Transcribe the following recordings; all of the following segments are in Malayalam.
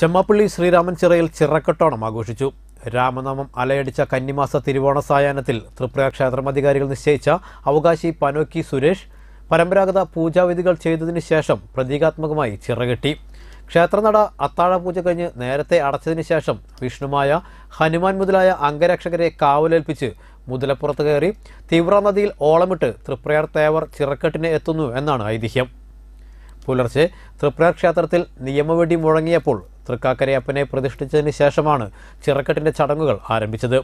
ചെമ്മാപ്പള്ളി ശ്രീരാമൻ ചിറയിൽ ചിറക്കട്ടോണം ആഘോഷിച്ചു രാമനാമം അലയടിച്ച കന്നിമാസ തിരുവോണ സായാഹ്നത്തിൽ തൃപ്ര അധികാരികൾ നിശ്ചയിച്ച അവകാശി പനോക്കി സുരേഷ് പരമ്പരാഗത പൂജാവിധികൾ ചെയ്തതിനു ശേഷം പ്രതീകാത്മകമായി ചിറകെട്ടി ക്ഷേത്രനട അത്താഴപൂജ കഴിഞ്ഞ് നേരത്തെ അടച്ചതിനു ശേഷം വിഷ്ണുമായ ഹനുമാൻ മുതലായ അംഗരക്ഷകരെ കാവലേൽപ്പിച്ച് മുതലപ്പുറത്ത് കയറി നദിയിൽ ഓളമിട്ട് തൃപ്രയാർ തേവർ ചിറക്കെട്ടിനെ എത്തുന്നു എന്നാണ് ഐതിഹ്യം പുലർച്ചെ തൃപ്രയാർ ക്ഷേത്രത്തിൽ നിയമവെടി മുഴങ്ങിയപ്പോൾ തൃക്കാക്കരയപ്പനെ പ്രതിഷ്ഠിച്ചതിന് ശേഷമാണ് ചിറക്കെട്ടിൻ്റെ ചടങ്ങുകൾ ആരംഭിച്ചത്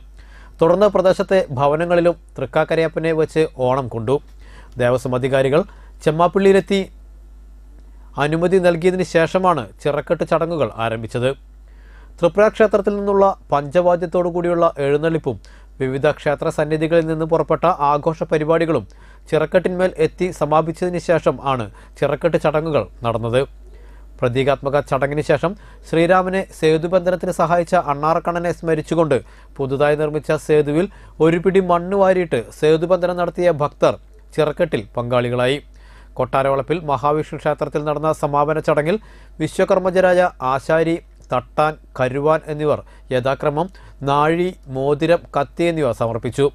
തുടർന്ന് പ്രദേശത്തെ ഭവനങ്ങളിലും തൃക്കാക്കരയപ്പനെ വെച്ച് ഓണം കൊണ്ടു ദേവസ്വം അധികാരികൾ ചെമ്മാപ്പിള്ളിയിലെത്തി അനുമതി നൽകിയതിന് ശേഷമാണ് ചിറക്കെട്ട് ചടങ്ങുകൾ ആരംഭിച്ചത് ത്രിപുര ക്ഷേത്രത്തിൽ നിന്നുള്ള പഞ്ചവാദ്യത്തോടു കൂടിയുള്ള എഴുന്നള്ളിപ്പും വിവിധ ക്ഷേത്ര സന്നിധികളിൽ നിന്ന് പുറപ്പെട്ട ആഘോഷ പരിപാടികളും ചിറക്കെട്ടിന്മേൽ എത്തി സമാപിച്ചതിന് ശേഷം ആണ് ചിറക്കെട്ട് ചടങ്ങുകൾ നടന്നത് പ്രതീകാത്മക ചടങ്ങിന് ശേഷം ശ്രീരാമനെ സേതുബന്ധനത്തിന് സഹായിച്ച അണ്ണാർക്കണ്ണനെ സ്മരിച്ചുകൊണ്ട് പുതുതായി നിർമ്മിച്ച സേതുവിൽ ഒരു പിടി മണ്ണ് വാരിയിട്ട് സേതുബന്ധനം നടത്തിയ ഭക്തർ ചിറക്കെട്ടിൽ പങ്കാളികളായി കൊട്ടാരവളപ്പിൽ മഹാവിഷ്ണു ക്ഷേത്രത്തിൽ നടന്ന സമാപന ചടങ്ങിൽ വിശ്വകർമ്മജരായ ആശാരി തട്ടാൻ കരുവാൻ എന്നിവർ യഥാക്രമം നാഴി മോതിരം കത്തി എന്നിവ സമർപ്പിച്ചു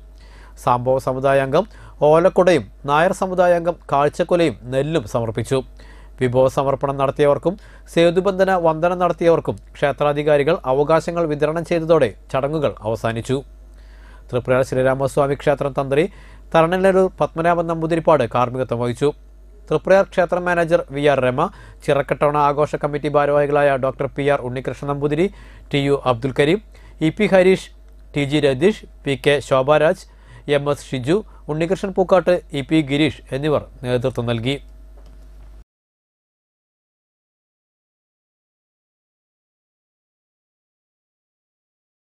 സംഭവ സമുദായാംഗം ഓലക്കുടയും നായർ സമുദായാംഗം കാഴ്ചക്കൊലയും നെല്ലും സമർപ്പിച്ചു വിഭവസമർപ്പണം നടത്തിയവർക്കും സേതുബന്ധന വന്ദനം നടത്തിയവർക്കും ക്ഷേത്രാധികാരികൾ അവകാശങ്ങൾ വിതരണം ചെയ്തതോടെ ചടങ്ങുകൾ അവസാനിച്ചു തൃപ്പുര ശ്രീരാമസ്വാമി ക്ഷേത്രം തന്ത്രി തരണലൂർ പത്മനാഭൻ നമ്പൂതിരിപ്പാട് കാർമ്മികത്വം വഹിച്ചു തൃപ്പുരയാർ ക്ഷേത്ര മാനേജർ വി ആർ രമ ചിറക്കട്ടവണ ആഘോഷ കമ്മിറ്റി ഭാരവാഹികളായ doctor P R Unnikrishnan Namboothiri T U Abdul Kareem E P Harish T G Ratheesh P K Shobharaj M S Shiju Unnikrishnan Pookkat E P Gireesh എന്നിവർ നേതൃത്വം നൽകി